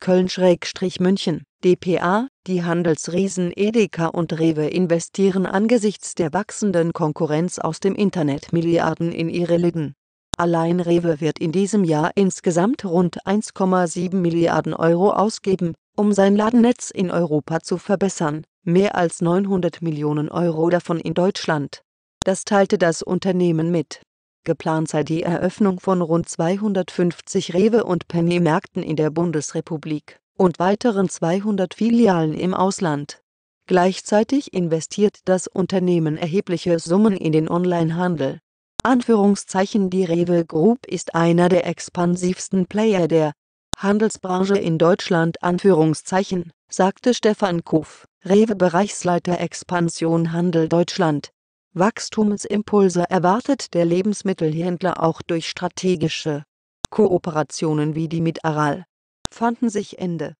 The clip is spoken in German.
Köln-München, dpa, die Handelsriesen Edeka und Rewe investieren angesichts der wachsenden Konkurrenz aus dem Internet Milliarden in ihre Läden. Allein Rewe wird in diesem Jahr insgesamt rund 1,7 Milliarden Euro ausgeben, um sein Ladennetz in Europa zu verbessern, mehr als 900 Millionen Euro davon in Deutschland. Das teilte das Unternehmen mit Geplant sei die Eröffnung von rund 250 Rewe- und Penny-Märkten in der Bundesrepublik und weiteren 200 Filialen im Ausland. Gleichzeitig investiert das Unternehmen erhebliche Summen in den Onlinehandel. Anführungszeichen Die Rewe Group ist einer der expansivsten Player der Handelsbranche in Deutschland Anführungszeichen, sagte Stefan Kuf, Rewe Bereichsleiter Expansion Handel Deutschland. Wachstumsimpulse erwartet der Lebensmittelhändler auch durch strategische Kooperationen wie die mit Aral. Fanden sich Ende